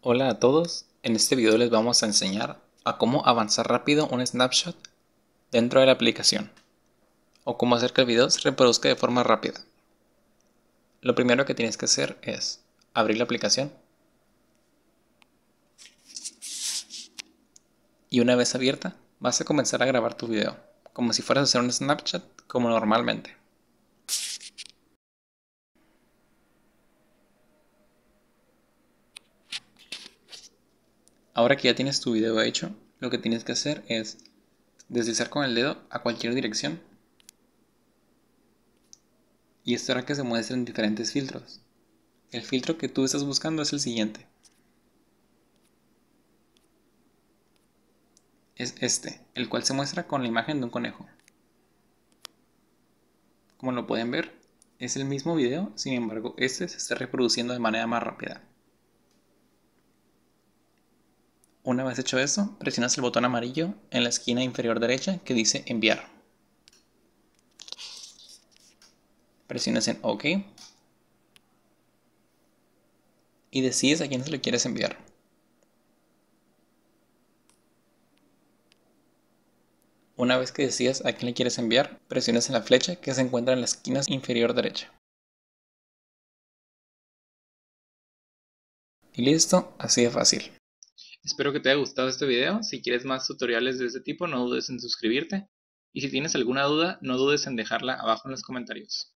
Hola a todos, en este video les vamos a enseñar a cómo avanzar rápido un snapshot dentro de la aplicación o cómo hacer que el video se reproduzca de forma rápida. Lo primero que tienes que hacer es abrir la aplicación y una vez abierta vas a comenzar a grabar tu video como si fueras a hacer un snapshot como normalmente. Ahora que ya tienes tu video hecho, lo que tienes que hacer es deslizar con el dedo a cualquier dirección y esto hará que se muestren diferentes filtros. El filtro que tú estás buscando es el siguiente. Es este, el cual se muestra con la imagen de un conejo. Como lo pueden ver, es el mismo video, sin embargo, este se está reproduciendo de manera más rápida. Una vez hecho eso, presionas el botón amarillo en la esquina inferior derecha que dice enviar. Presionas en OK y decides a quién se lo quieres enviar. Una vez que decidas a quién le quieres enviar, presionas en la flecha que se encuentra en la esquina inferior derecha. Y listo, así de fácil. Espero que te haya gustado este video. Si quieres más tutoriales de este tipo, no dudes en suscribirte. Y si tienes alguna duda, no dudes en dejarla abajo en los comentarios.